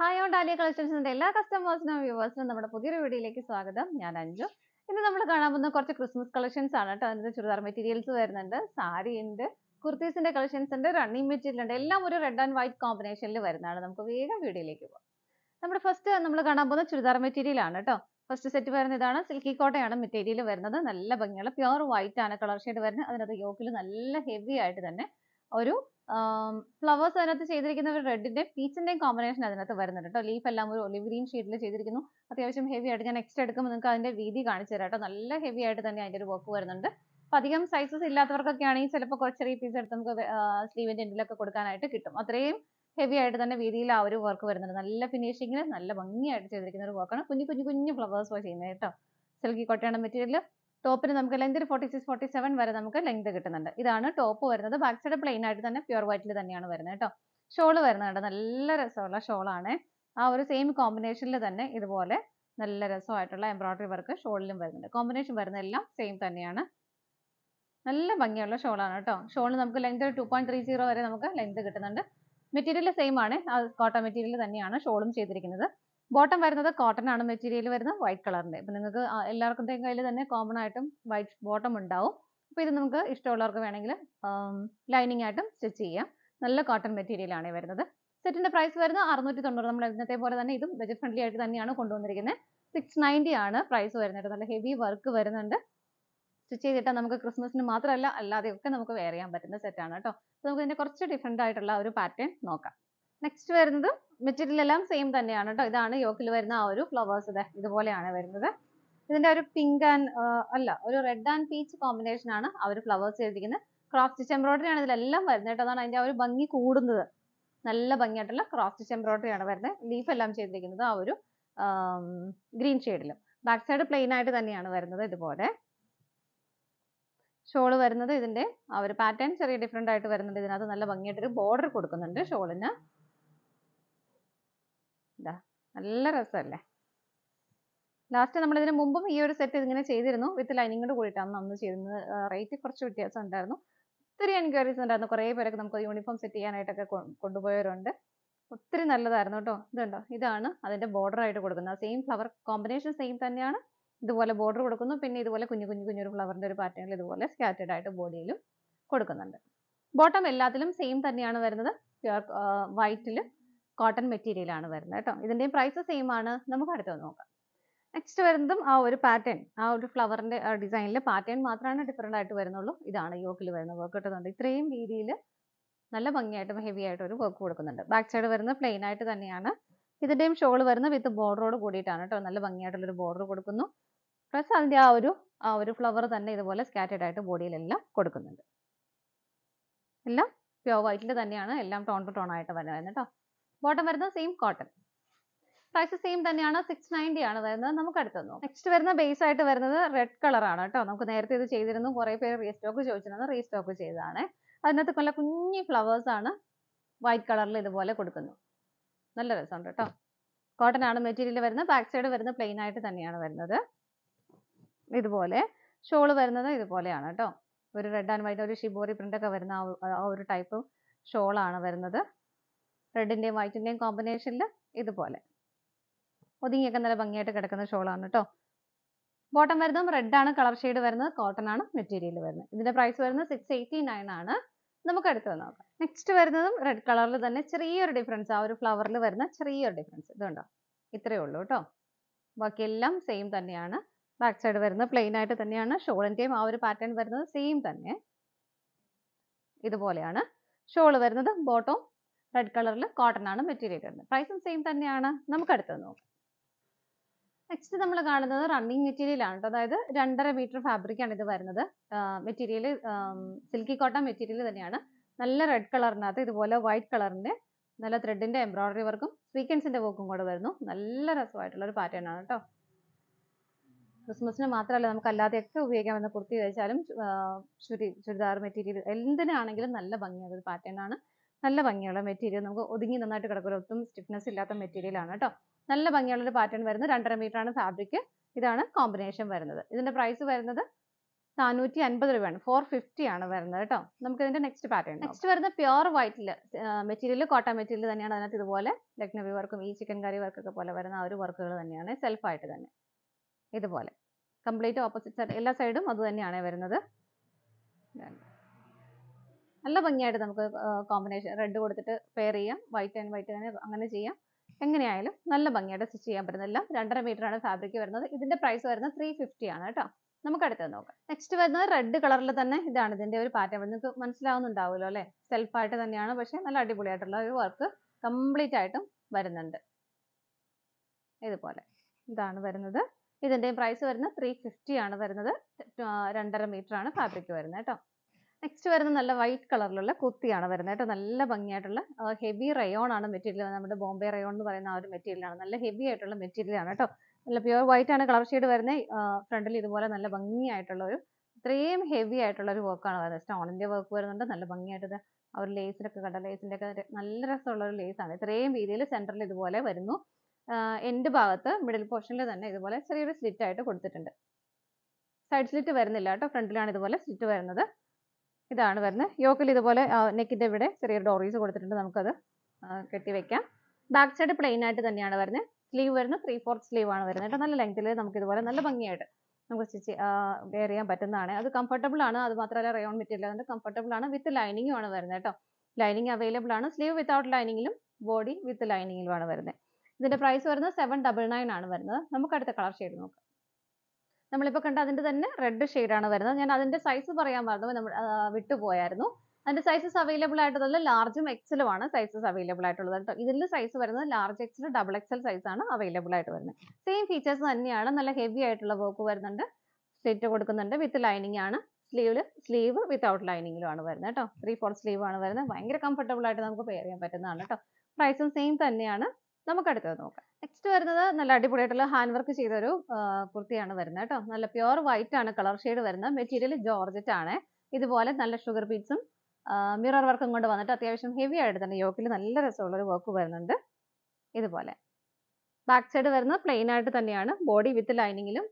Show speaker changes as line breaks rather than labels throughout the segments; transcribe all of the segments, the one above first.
hi on dahlia കളക്ഷൻസിന്റെ എല്ലാ കസ്റ്റമേഴ്സിനും വ്യൂവേഴ്സിനും നമ്മുടെ പുതിയൊരു വീഡിയോയിലേക്ക് സ്വാഗതം ഞാൻ അഞ്ജു ഇന്ന് നമ്മൾ കാണാൻ പോകുന്ന കുറച്ച് ക്രിസ്മസ് കളക്ഷൻസ് ആണ് കേട്ടോ അതിൻ്റെ ചുരിദാർ മെറ്റീരിയൽസ് വരുന്നുണ്ട് സാരി ഉണ്ട് കുർത്തീസിന്റെ കളക്ഷൻസ് ഉണ്ട് റണ്ണിങ് മെറ്റീരിയൽ ഉണ്ട് എല്ലാം ഒരു റെഡ് ആൻഡ് വൈറ്റ് കോമ്പിനേഷനിൽ വരുന്നതാണ് നമുക്ക് വേഗം വീഡിയോയിലേക്ക് പോകാം നമ്മുടെ ഫസ്റ്റ് നമ്മൾ കാണാൻ പോകുന്ന ചുരിദാർ മെറ്റീരിയൽ ആണ് കേട്ടോ ഫസ്റ്റ് സെറ്റ് വരുന്ന ഇതാണ് സിൽക്കി കോട്ടയാണ് മെറ്റീരിയൽ വരുന്നത് നല്ല ഭംഗിയുള്ള പ്യുവർ വൈറ്റ് ആണ് കളർ ഷെയ്ഡ് വരുന്നത് അതിനകത്ത് യോക്കിൽ നല്ല ഹെവി ആയിട്ട് തന്നെ ഒരു ഫ്ലവേഴ്സ് അതിനകത്ത് ചെയ്തിരിക്കുന്ന ഒരു റെഡിന്റെ പീച്ചിന്റെയും കോമ്പിനേഷൻ അതിനകത്ത് വരുന്നുണ്ട് കേട്ടോ ലീഫ് എല്ലാം ഒരു ഒലിവ് ഗ്രീൻ ഷെയ്ഡിൽ ചെയ്തിരിക്കുന്നു അത്യാവശ്യം ഹെവി ആയിട്ട് ഞാൻ നെക്സ്റ്റ് എടുക്കുമ്പോൾ നിങ്ങൾക്ക് അതിന്റെ വീതി കാണിച്ചു തരാം കേട്ടോ നല്ല ഹെവി ആയിട്ട് തന്നെ അതിന്റെ ഒരു വർക്ക് വരുന്നുണ്ട് അപ്പൊ അധികം സൈസസ് ഇല്ലാത്തവർക്കൊക്കെ ആണെങ്കിൽ ചിലപ്പോൾ കുറച്ച് ചെറിയ പീസ് എടുത്ത് നമുക്ക് സ്ലീവിന്റെ എൻഡിലൊക്കെ കൊടുക്കാനായിട്ട് കിട്ടും അത്രയും ഹെവി ആയിട്ട് തന്നെ വീതിയിൽ ആ ഒരു വർക്ക് വരുന്നുണ്ട് നല്ല ഫിനിഷിങ്ങിൽ നല്ല ഭംഗിയായിട്ട് ചെയ്തിരിക്കുന്ന ഒരു വർക്കാണ് കുഞ്ഞു കുഞ്ഞു കുഞ്ഞു ഫ്ലവേഴ്സ് പോലെ ചെയ്യുന്നത് കേട്ടോ സിൽക്കി കൊട്ടയാണ് മെറ്റീരിയൽ ടോപ്പിന് നമുക്ക് length forty six forty seven വരെ നമുക്ക് ലെങ്ത് കിട്ടുന്നുണ്ട് ഇതാണ് ടോപ്പ് വരുന്നത് ബാക്ക് സൈഡ് പ്ലെയിൻ ആയിട്ട് തന്നെ പ്യുർ വൈറ്റിൽ തന്നെയാണ് വരുന്നത് കേട്ടോ ഷോള് വരുന്നുണ്ട് നല്ല രസമുള്ള ഷോളാണ് ആ ഒരു സെയിം കോമ്പിനേഷനിൽ തന്നെ ഇതുപോലെ നല്ല രസമായിട്ടുള്ള എംബ്രോയിഡറി വർക്ക് ഷോളിലും വരുന്നുണ്ട് കോമ്പിനേഷൻ വരുന്ന എല്ലാം സെയിം തന്നെയാണ് നല്ല ഭംഗിയുള്ള ഷോളാണ് കേട്ടോ ഷോളിന് നമുക്ക് length two point three zero വരെ നമുക്ക് ലെങ്ത് കിട്ടുന്നുണ്ട് മെറ്റീരിയൽ സെയിം ആണ് കോട്ടൺ മെറ്റീരിയൽ തന്നെയാണ് ഷോളും ചെയ്തിരിക്കുന്നത് ബോട്ടം വരുന്നത് കോട്ടൺ ആണ് മെറ്റീരിയൽ വരുന്നത് വൈറ്റ് കളറിന്റെ ഇപ്പൊ നിങ്ങൾക്ക് എല്ലാവർക്കും കയ്യിൽ തന്നെ കോമൺ ആയിട്ടും വൈറ്റ് ബോട്ടം ഉണ്ടാവും അപ്പൊ ഇത് നമുക്ക് ഇഷ്ടമുള്ളവർക്ക് വേണമെങ്കിൽ ലൈനിങ് ആയിട്ടും സ്റ്റിച്ച് ചെയ്യാം നല്ല കോട്ടൺ മെറ്റീരിയൽ ആണ് വരുന്നത് സെറ്റിന്റെ പ്രൈസ് വരുന്നത് അറുന്നൂറ്റി തൊണ്ണൂറ് നമ്മൾ ഇന്നത്തെ പോലെ തന്നെ ഇതും ബജറ്റ് ഫ്രണ്ട്ലി ആയിട്ട് തന്നെയാണ് കൊണ്ടുവന്നിരിക്കുന്നത് സിക്സ് നയൻറ്റി ആണ് പ്രൈസ് വരുന്നത് നല്ല ഹെവി വർക്ക് വരുന്നുണ്ട് സ്റ്റിച്ച് ചെയ്തിട്ട് നമുക്ക് ക്രിസ്മസിന് മാത്രമല്ല അല്ലാതെയൊക്കെ നമുക്ക് വെയർ ചെയ്യാൻ പറ്റുന്ന സെറ്റാണ് കേട്ടോ നമുക്ക് ഇതിൻ്റെ കുറച്ച് ഡിഫറെൻ്റ് ആയിട്ടുള്ള ഒരു പാറ്റേൺ നോക്കാം നെക്സ്റ്റ് വരുന്നത് മെറ്റീരിയൽ എല്ലാം സെയിം തന്നെയാണ് കേട്ടോ ഇതാണ് യോക്കിൽ വരുന്ന ആ ഒരു ഫ്ലവേഴ്സ് ഇത് ഇതുപോലെയാണ് വരുന്നത് ഇതിന്റെ ഒരു പിങ്ക് ആൻഡ് അല്ല ഒരു റെഡ് ആൻഡ് പീച്ച് കോമ്പിനേഷൻ ആണ് അവർ ഫ്ലവേഴ്സ് ചെയ്തിരിക്കുന്നത് ക്രോസ് സ്റ്റിച്ച് എംബ്രോയിഡറി ആണ് ഇതിലെല്ലാം വരുന്നത് കേട്ടോ അതാണ് അതിന്റെ ആ ഒരു ഭംഗി കൂടുന്നത് നല്ല ഭംഗിയായിട്ടുള്ള ക്രോസ് സ്റ്റിച്ച് എംബ്രോയിഡറി ആണ് വരുന്നത് ലീഫ് എല്ലാം ചെയ്തിരിക്കുന്നത് ആ ഒരു ഗ്രീൻ ഷെയ്ഡിലും ബാക്ക് സൈഡ് പ്ലെയിൻ ആയിട്ട് തന്നെയാണ് വരുന്നത് ഇതുപോലെ ഷോൾ വരുന്നത് ഇതിന്റെ ആ ഒരു പാറ്റേൺ ചെറിയ ഡിഫറെന്റ് ആയിട്ട് വരുന്നുണ്ട് ഇതിനകത്ത് നല്ല ഭംഗിയായിട്ടൊരു ബോർഡർ കൊടുക്കുന്നുണ്ട് ഷോളിന് ഇതാ നല്ല രസമല്ലേ ലാസ്റ്റ് നമ്മൾ ഇതിന് മുമ്പും ഈ ഒരു സെറ്റ് ഇങ്ങനെ ചെയ്തിരുന്നു വിത്ത് ലൈനിങ്ങോട് കൂടിയിട്ടാണ് നമ്മൾ ചെയ്തിരുന്നത് റേറ്റ് കുറച്ച് വ്യത്യാസം ഉണ്ടായിരുന്നു ഒത്തിരി എൻക്വയറീസ് ഉണ്ടായിരുന്നു കുറേ പേരൊക്കെ നമുക്ക് യൂണിഫോം സെറ്റ് ചെയ്യാനായിട്ടൊക്കെ കൊണ്ടുപോയവരുണ്ട് ഒത്തിരി നല്ലതായിരുന്നു കേട്ടോ ഇതുണ്ടോ ഇതാണ് അതിൻ്റെ ആയിട്ട് കൊടുക്കുന്നത് സെയിം ഫ്ലവർ കോമ്പിനേഷൻ സെയിം തന്നെയാണ് ഇതുപോലെ ബോർഡർ കൊടുക്കുന്നു പിന്നെ ഇതുപോലെ കുഞ്ഞു കുഞ്ഞു കുഞ്ഞു ഒരു ഫ്ലവറിൻ്റെ ഒരു പാറ്റേണിൽ ഇതുപോലെ സ്കാറ്റേഡ് ആയിട്ട് ബോഡിയിലും കൊടുക്കുന്നുണ്ട് ബോട്ടം എല്ലാത്തിലും സെയിം തന്നെയാണ് വരുന്നത് പ്യുവർ വൈറ്റിൽ കോട്ടൺ മെറ്റീരിയൽ ആണ് വരുന്നത് കേട്ടോ ഇതിൻ്റെയും പ്രൈസ് സെയിം ആണ് നമുക്ക് അടുത്തത് നോക്കാം നെക്സ്റ്റ് വരുന്നതും ആ ഒരു പാറ്റേൺ ആ ഒരു ഫ്ലവറിൻ്റെ ഡിസൈനിൽ പാറ്റേൺ മാത്രമാണ് ഡിഫറൻ്റ് ആയിട്ട് വരുന്നുള്ളൂ ഇതാണ് യോക്കിൽ വരുന്ന വർക്ക് കിട്ടുന്നുണ്ട് ഇത്രയും രീതിയിൽ നല്ല ഭംഗിയായിട്ടും ഹെവി ആയിട്ട് ഒരു വർക്ക് കൊടുക്കുന്നുണ്ട് ബാക്ക് സൈഡ് വരുന്നത് പ്ലെയിൻ ആയിട്ട് തന്നെയാണ് ഇതിൻ്റെയും ഷോൾ വരുന്ന വിത്ത് ബോർഡറോട് കൂടിയിട്ടാണ് കേട്ടോ നല്ല ഭംഗിയായിട്ടുള്ള ഒരു ബോർഡർ കൊടുക്കുന്നു പ്ലസ് അതിൻ്റെ ആ ഒരു ആ ഒരു ഫ്ലവർ തന്നെ ഇതുപോലെ സ്കാറ്റേഡ് ആയിട്ട് ബോഡിയിലെല്ലാം കൊടുക്കുന്നുണ്ട് എല്ലാം പ്യോർ വൈറ്റിൽ തന്നെയാണ് എല്ലാം ടോൺ ടു ടോൺ ആയിട്ട് വരുന്നത് കേട്ടോ ബോട്ടം വരുന്നത് സെയിം കോട്ടൺ പ്രൈസ് സെയിം തന്നെയാണ് സിക്സ് നയൻറ്റി ആണ് വരുന്നത് നമുക്ക് അടുത്തുനിന്നു നെക്സ്റ്റ് വരുന്ന ബേസ് ആയിട്ട് വരുന്നത് റെഡ് കളറാണ് കേട്ടോ നമുക്ക് നേരത്തെ ഇത് ചെയ്തിരുന്നു കുറേ പേര് റീസ്റ്റോക്ക് ചോദിച്ചിരുന്നു റീസ്റ്റോക്ക് ചെയ്തതാണ് അതിനകത്ത് കൊല്ല കുഞ്ഞി ആണ് വൈറ്റ് കളറിൽ ഇതുപോലെ കൊടുക്കുന്നു നല്ല രസമുണ്ട് കേട്ടോ കോട്ടൺ ആണ് മെറ്റീരിയൽ വരുന്നത് ബാക്ക് സൈഡ് വരുന്നത് പ്ലെയിൻ ആയിട്ട് തന്നെയാണ് വരുന്നത് ഇതുപോലെ ഷോൾ വരുന്നത് ഇതുപോലെയാണ് കേട്ടോ ഒരു റെഡ് ആൻഡ് വൈറ്റ് ഒരു ഷിബോറി പ്രിന്റ് ഒക്കെ വരുന്ന ആ ഒരു ടൈപ്പ് ഷോളാണ് വരുന്നത് റെഡിൻ്റെയും വൈറ്റിൻ്റെയും കോമ്പിനേഷനിൽ ഇതുപോലെ ഒതുങ്ങിയൊക്കെ നല്ല ഭംഗിയായിട്ട് കിടക്കുന്ന ഷോളാണ് കേട്ടോ ബോട്ടം വരുന്നതും റെഡ് ആണ് കളർ ഷെയ്ഡ് വരുന്നത് കോട്ടൺ ആണ് മെറ്റീരിയൽ വരുന്നത് ഇതിന്റെ പ്രൈസ് വരുന്നത് സിക്സ് എയ്റ്റി നയൻ ആണ് നമുക്ക് അടുത്ത് നോക്കാം നെക്സ്റ്റ് വരുന്നതും റെഡ് കളറിൽ തന്നെ ചെറിയൊരു ഡിഫറൻസ് ആ ഒരു ഫ്ലവറിൽ വരുന്ന ചെറിയൊരു ഡിഫറൻസ് ഇതുണ്ടോ ഇത്രയേ ഉള്ളൂ കേട്ടോ ബാക്കിയെല്ലാം സെയിം തന്നെയാണ് ബാക്ക് സൈഡ് വരുന്നത് പ്ലെയിൻ ആയിട്ട് തന്നെയാണ് ഷോളിൻ്റെയും ആ ഒരു പാറ്റേൺ വരുന്നത് സെയിം തന്നെ ഇതുപോലെയാണ് ഷോൾ വരുന്നത് ബോട്ടവും റെഡ് കളറിൽ കോട്ടൺ ആണ് മെറ്റീരിയൽ വരുന്നത് പ്രൈസും സെയിം തന്നെയാണ് നമുക്ക് അടുത്തത് നോക്കാം നെക്സ്റ്റ് നമ്മൾ കാണുന്നത് റണ്ണിങ് മെറ്റീരിയൽ ആണ് അതായത് രണ്ടര മീറ്റർ ഫാബ്രിക് ആണ് ഇത് വരുന്നത് മെറ്റീരിയൽ സിൽക്കി കോട്ടൺ മെറ്റീരിയൽ തന്നെയാണ് നല്ല റെഡ് കളറിനകത്ത് ഇതുപോലെ വൈറ്റ് കളറിന്റെ നല്ല ത്രെഡിന്റെ എംബ്രോയിഡറി വർക്കും സ്വീക്കൻസിന്റെ വർക്കും കൂടെ വരുന്നു നല്ല രസമായിട്ടുള്ള ഒരു പാറ്റേൺ ആണ് കേട്ടോ ക്രിസ്മസിന് മാത്രമല്ല നമുക്ക് അല്ലാതെയൊക്കെ ഉപയോഗിക്കാമെന്ന് കുർത്തി കഴിച്ചാലും ചുരി ചുരിദാർ മെറ്റീരിയൽ എന്തിനാണെങ്കിലും നല്ല ഭംഗിയുള്ള ഒരു പാറ്റേൺ ആണ് നല്ല ഭംഗിയുള്ള മെറ്റീരിയൽ നമുക്ക് ഒതുങ്ങി നന്നായിട്ട് കിടക്കില്ല ഒട്ടും സ്റ്റിഫ്നെസ് ഇല്ലാത്ത മെറ്റീരിയൽ ആണ് കേട്ടോ നല്ല ഭംഗിയുള്ള ഒരു പാറ്റേൺ വരുന്നത് രണ്ടര മീറ്റർ ആണ് ഫാബ്രിക് ഇതാണ് കോമ്പിനേഷൻ വരുന്നത് ഇതിന്റെ പ്രൈസ് വരുന്നത് നാനൂറ്റി അൻപത് രൂപയാണ് ഫോർ ഫിഫ്റ്റി ആണ് വരുന്നത് കേട്ടോ നമുക്ക് ഇതിന്റെ നെക്സ്റ്റ് പാറ്റേൺ നെക്സ്റ്റ് വരുന്ന പ്യുർ വൈറ്റിൽ മെറ്റീരിയൽ കോട്ടൺ മെറ്റീരിയൽ തന്നെയാണ് അതിനകത്ത് ഇതുപോലെ ലക്നവി വർക്കും ഈ ചിക്കൻ കറി വർക്കൊക്കെ പോലെ വരുന്ന ആ ഒരു വർക്കുകൾ തന്നെയാണ് സെൽഫായിട്ട് തന്നെ ഇതുപോലെ കംപ്ലീറ്റ് ഓപ്പോസിറ്റ് എല്ലാ സൈഡും അത് തന്നെയാണ് വരുന്നത് നല്ല ഭംഗിയായിട്ട് നമുക്ക് കോമ്പിനേഷൻ റെഡ് കൊടുത്തിട്ട് പെയർ ചെയ്യാം വൈറ്റ് ആൻഡ് വൈറ്റ് തന്നെ അങ്ങനെ ചെയ്യാം എങ്ങനെയായാലും നല്ല ഭംഗിയായിട്ട് സ്റ്റിച്ച് ചെയ്യാൻ പറ്റുന്നില്ല എല്ലാം രണ്ടര ആണ് ഫാബ്രിക് വരുന്നത് ഇതിന്റെ പ്രൈസ് വരുന്നത് ത്രീ ഫിഫ്റ്റി ആണ് കേട്ടോ നമുക്ക് അടുത്തത് നോക്കാം നെക്സ്റ്റ് വരുന്നത് റെഡ് കളറിൽ തന്നെ ഇതാണ് ഇതിന്റെ ഒരു പാറ്റേൺ നിങ്ങൾക്ക് മനസ്സിലാവുന്നുണ്ടാവുമല്ലോ അല്ലേ സെൽഫായിട്ട് തന്നെയാണ് പക്ഷെ നല്ല അടിപൊളിയായിട്ടുള്ള ഒരു വർക്ക് കംപ്ലീറ്റ് ആയിട്ടും വരുന്നുണ്ട് ഇതുപോലെ ഇതാണ് വരുന്നത് ഇതിന്റെ പ്രൈസ് വരുന്നത് ത്രീ ഫിഫ്റ്റി ആണ് വരുന്നത് രണ്ടര മീറ്റർ ആണ് ഫാബ്രിക് വരുന്നത് കേട്ടോ നെക്സ്റ്റ് വരുന്ന നല്ല വൈറ്റ് കളറിലുള്ള കുർത്തിയാണ് വരുന്നത് കേട്ടോ നല്ല ഭംഗിയായിട്ടുള്ള ഹെവി റയോൺ ആണ് മെറ്റീരിയൽ നമ്മുടെ ബോംബെ റയോൺ എന്ന് പറയുന്ന ആ ഒരു മെറ്റീരിയലാണ് നല്ല ഹെവി ആയിട്ടുള്ള മെറ്റീരിയലാണ് കേട്ടോ നല്ല പ്യുവർ വൈറ്റ് ആണ് കളർ ഷെയ്ഡ് വരുന്നത് ഫ്രണ്ടിൽ ഇതുപോലെ നല്ല ഭംഗിയായിട്ടുള്ള ഒരു ഇത്രയും ഹെവി ആയിട്ടുള്ള ഒരു വർക്കാണ് വരുന്നത് സ്റ്റോണിന്റെ വർക്ക് വരുന്നുണ്ട് നല്ല ഭംഗിയായിട്ട് ആ ഒരു ലേസിലൊക്കെ കണ്ട ലേസിന്റെ ഒക്കെ നല്ല രസമുള്ള ഒരു ലേസാണ് ഇത്രയും രീതിയിൽ സെന്ററിൽ ഇതുപോലെ വരുന്നു എൻ്റെ ഭാഗത്ത് മിഡിൽ പോർഷനിൽ തന്നെ ഇതുപോലെ ചെറിയൊരു സ്ലിറ്റ് ആയിട്ട് കൊടുത്തിട്ടുണ്ട് സൈഡ് സ്ലിറ്റ് വരുന്നില്ല കേട്ടോ ഫ്രണ്ടിലാണ് ഇതുപോലെ സ്ലിറ്റ് വരുന്നത് ഇതാണ് വരുന്നത് യോക്കിൽ ഇതുപോലെ നെക്കിൻ്റെ ഇവിടെ ചെറിയൊരു ഡോറീസ് കൊടുത്തിട്ടുണ്ട് നമുക്കത് കെട്ടി വെക്കാം ബാക്ക് സൈഡ് പ്ലെയിൻ ആയിട്ട് തന്നെയാണ് വരുന്നത് സ്ലീവ് വരുന്നത് ത്രീ ഫോർത്ത് സ്ലീവ് ആണ് വരുന്നത് കേട്ടോ നല്ല ലെങ്ത്തിൽ നമുക്ക് ഇതുപോലെ നല്ല ഭംഗിയായിട്ട് നമുക്ക് സ്റ്റിച്ച് വെയർ ചെയ്യാൻ പറ്റുന്നതാണ് അത് കംഫർട്ടബിൾ ആണ് അത് മാത്രമല്ല റയോൺ മെറ്റീരിയൽ അതുകൊണ്ട് കംഫർട്ടബിൾ ആണ് വിത്ത് ലൈനിങ്ങും ആണ് വരുന്നത് കേട്ടോ ലൈനിങ് അവൈലബിൾ ആണ് സ്ലീവ് വിത്തൗട്ട് ലൈനിങ്ങിലും ബോഡി വിത്ത് ലൈനിങ്ങിലും ആണ് വരുന്നത് ഇതിന്റെ പ്രൈസ് വരുന്നത് സെവൻ ഡബിൾ നയൻ ആണ് വരുന്നത് നമുക്ക് അടുത്ത കളർ ഷെയ്ഡ് നോക്കാം നമ്മളിപ്പോൾ കണ്ട അതിൻ്റെ തന്നെ റെഡ് ആണ് വരുന്നത് ഞാൻ അതിൻ്റെ സൈസ് പറയാൻ പറഞ്ഞു നമ്മൾ വിട്ടുപോയായിരുന്നു അതിൻ്റെ സൈസസ് അവൈലബിൾ ആയിട്ടുള്ളത് ലാർജും എക്സലുമാണ് സൈസസ് അവൈലബിൾ ആയിട്ടുള്ളത് കേട്ടോ ഇതിൽ സൈസ് വരുന്നത് ലാർജ് എക്സൽ ഡബിൾ എക്സൽ ആണ് അവൈലബിൾ ആയിട്ട് വരുന്നത് സെയിം ഫീച്ചേഴ്സ് തന്നെയാണ് നല്ല ഹെവി ആയിട്ടുള്ള വർക്ക് വരുന്നുണ്ട് സെറ്റ് കൊടുക്കുന്നുണ്ട് വിത്ത് ലൈനിങ് ആണ് സ്ലീവിൽ സ്ലീവ് വിത്തൗട്ട് ലൈനിങ്ങിലുമാണ് വരുന്നത് കേട്ടോ ത്രീ ഫോർ സ്ലീവ് ആണ് വരുന്നത് ഭയങ്കര കംഫർട്ടബിൾ ആയിട്ട് നമുക്ക് പെയർ ചെയ്യാൻ പറ്റുന്നതാണ് കേട്ടോ പ്രൈസും സെയിം തന്നെയാണ് നമുക്ക് അടുത്തത് നോക്കാം നെക്സ്റ്റ് വരുന്നത് നല്ല അടിപൊളിയായിട്ടുള്ള ഹാൻഡ് വർക്ക് ചെയ്തൊരു കുർത്തിയാണ് വരുന്നത് കേട്ടോ നല്ല പ്യുവർ വൈറ്റ് ആണ് കളർ ഷെയ്ഡ് വരുന്നത് മെറ്റീരിയൽ ജോർജറ്റ് ആണ് ഇതുപോലെ നല്ല ഷുഗർ ബീറ്റ്സും മിറർ വർക്കും കൊണ്ട് വന്നിട്ട് അത്യാവശ്യം ഹെവി ആയിട്ട് തന്നെ യോക്കിൽ നല്ല രസമുള്ള ഒരു വർക്ക് വരുന്നുണ്ട് ഇതുപോലെ ബാക്ക് സൈഡ് വരുന്നത് പ്ലെയിൻ ആയിട്ട് തന്നെയാണ് ബോഡി വിത്ത് ലൈനിങ്ങിലും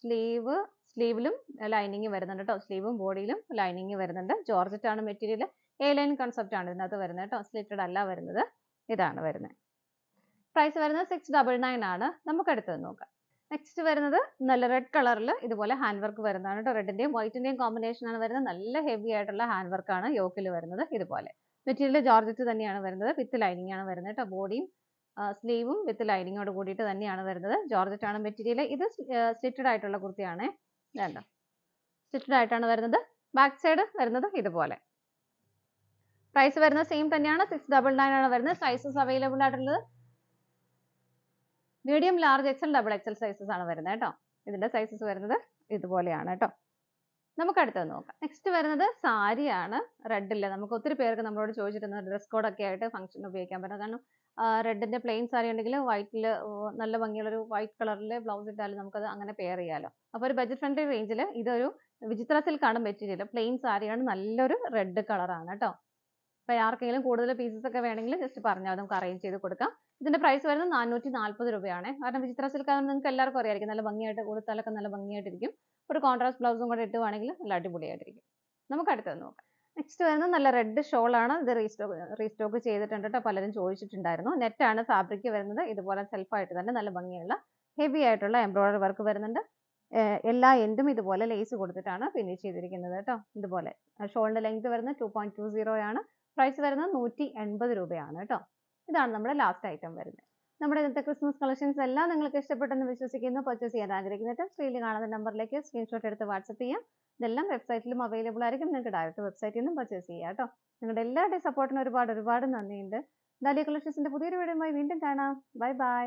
സ്ലീവ് സ്ലീവിലും ലൈനിങ് വരുന്നുണ്ട് കേട്ടോ സ്ലീവും ബോഡിയിലും ലൈനിങ് വരുന്നുണ്ട് ജോർജറ്റ് ആണ് മെറ്റീരിയൽ എ ലൈൻ കൺസെപ്റ്റ് ആണ് ഇതിനകത്ത് വരുന്നത് കേട്ടോ സ്ലിറ്റഡ് അല്ല വരുന്നത് ഇതാണ് വരുന്നത് പ്രൈസ് വരുന്നത് സിക്സ് ഡബിൾ നയൻ ആണ് നമുക്ക് അടുത്തത് നോക്കാം നെക്സ്റ്റ് വരുന്നത് നല്ല റെഡ് കളറിൽ ഇതുപോലെ ഹാൻഡ് വർക്ക് വരുന്നതാണ് കേട്ടോ റെഡിന്റെയും വൈറ്റിന്റെയും കോമ്പിനേഷൻ ആണ് വരുന്നത് നല്ല ഹെവി ആയിട്ടുള്ള ഹാൻഡ് വർക്കാണ് യോക്കിൽ വരുന്നത് ഇതുപോലെ മെറ്റീരിയൽ ജോർജറ്റ് തന്നെയാണ് വരുന്നത് വിത്ത് ലൈനിങ് ആണ് വരുന്നത് കേട്ടോ ബോഡിയും സ്ലീവും വിത്ത് ലൈനിങ്ങോട് കൂടിയിട്ട് തന്നെയാണ് വരുന്നത് ജോർജറ്റ് ആണ് മെറ്റീരിയൽ ഇത് സ്ലിറ്റഡ് ആയിട്ടുള്ള കുർത്തിയാണ് വേണ്ടോ സ്റ്റിറ്റഡ് ആയിട്ടാണ് വരുന്നത് ബാക്ക് സൈഡ് വരുന്നത് ഇതുപോലെ പ്രൈസ് വരുന്നത് സെയിം തന്നെയാണ് സിക്സ് ഡബിൾ നയൻ ആണ് വരുന്നത് സൈസസ് അവൈലബിൾ ആയിട്ടുള്ളത് medium large XL double XL sizes ആണ് വരുന്നത് കേട്ടോ ഇതിന്റെ സൈസസ് വരുന്നത് ഇതുപോലെയാണ് കേട്ടോ നമുക്ക് അടുത്തത് നോക്കാം നെക്സ്റ്റ് വരുന്നത് സാരിയാണ് റെഡില്ല നമുക്ക് ഒത്തിരി പേർക്ക് നമ്മളോട് ചോദിച്ചിരുന്ന ഡ്രസ് കോഡൊക്കെ ആയിട്ട് ഫംഗ്ഷന് ഉപയോഗിക്കാൻ പറ്റും കാരണം റെഡിന്റെ പ്ലെയിൻ സാരി ഉണ്ടെങ്കിൽ വൈറ്റിൽ നല്ല ഒരു വൈറ്റ് കളറിൽ ബ്ലൗസ് ഇട്ടാലും നമുക്കത് അങ്ങനെ പെയർ ചെയ്യാമല്ലോ അപ്പോൾ ഒരു ബജറ്റ് ഫ്രണ്ട്ലി റേഞ്ചിൽ ഇതൊരു വിചിത്ര സിൽക്കാണ് മെറ്റീരിയൽ പ്ലെയിൻ സാരിയാണ് നല്ലൊരു റെഡ് കളറാണ് കേട്ടോ അപ്പോൾ ആർക്കെങ്കിലും കൂടുതൽ പീസസ് ഒക്കെ വേണമെങ്കിൽ ജസ്റ്റ് പറഞ്ഞാൽ നമുക്ക് അറേഞ്ച് ചെയ്ത് കൊടുക്കാം ഇതിന്റെ പ്രൈസ് വരുന്നത് നാനൂറ്റി നാൽപ്പത് രൂപയാണ് കാരണം വിചിത്ര സിൽക്ക് ആകുമ്പോൾ നിങ്ങൾക്ക് എല്ലാവർക്കും അറിയായിരിക്കും നല്ല ഭംഗിയായിട്ട് ഉടുത്താലൊക്കെ നല്ല ഭംഗിയായിട്ടിരിക്കും ഒരു കോൺട്രാസ്റ്റ് ബ്ലൗസും കൂടെ ഇട്ടുവാണെങ്കിൽ നല്ല അടിപൊളിയായിട്ടിരിക്കും നമുക്ക് അടുത്തത് നോക്കാം നെക്സ്റ്റ് വരുന്നത് നല്ല റെഡ് ഷോൾ ആണ് ഇത് റീസ്റ്റോക്ക് റീസ്റ്റോക്ക് ചെയ്തിട്ടുണ്ട് കേട്ടോ പലരും ചോദിച്ചിട്ടുണ്ടായിരുന്നു നെറ്റാണ് ഫാബ്രിക് വരുന്നത് ഇതുപോലെ സെൽഫായിട്ട് തന്നെ നല്ല ഭംഗിയുള്ള ഹെവി ആയിട്ടുള്ള എംബ്രോയ്ഡറി വർക്ക് വരുന്നുണ്ട് എല്ലാ എൻഡും ഇതുപോലെ ലേസ് കൊടുത്തിട്ടാണ് ഫിനിഷ് ചെയ്തിരിക്കുന്നത് കേട്ടോ ഇതുപോലെ ഷോളിന്റെ ലെങ്ത് വരുന്നത് ടു പോയിന്റ് ടു സീറോ ആണ് പ്രൈസ് വരുന്നത് നൂറ്റി എൺപത് രൂപയാണ് കേട്ടോ ഇതാണ് നമ്മുടെ ലാസ്റ്റ് ഐറ്റം വരുന്നത് നമ്മുടെ ഇന്നത്തെ ക്രിസ്മസ് കളക്ഷൻസ് എല്ലാം നിങ്ങൾക്ക് ഇഷ്ടപ്പെട്ടെന്ന് വിശ്വസിക്കുന്നു പർച്ചേസ് ചെയ്യാൻ ആഗ്രഹിക്കുന്നിട്ട് സ്ക്രീനിൽ കാണുന്ന നമ്പറിലേക്ക് സ്ക്രീൻഷോട്ട് എടുത്ത് വാട്സപ്പ് ചെയ്യാം ഇതെല്ലാം വെബ്സൈറ്റിലും അവൈലബിൾ ആയിരിക്കും നിങ്ങൾക്ക് ഡയറക്റ്റ് വെബ്സൈറ്റിൽ നിന്നും പർച്ചേസ് ചെയ്യാം കേട്ടോ നിങ്ങളുടെ എല്ലാവരുടെയും സപ്പോർട്ടിന് ഒരുപാട് ഒരുപാട് നന്ദിയുണ്ട് ദാലിയ കളക്ഷൻസിന്റെ പുതിയൊരു വീഡിയോയുമായി വീണ്ടും കാണാം ബൈ ബൈ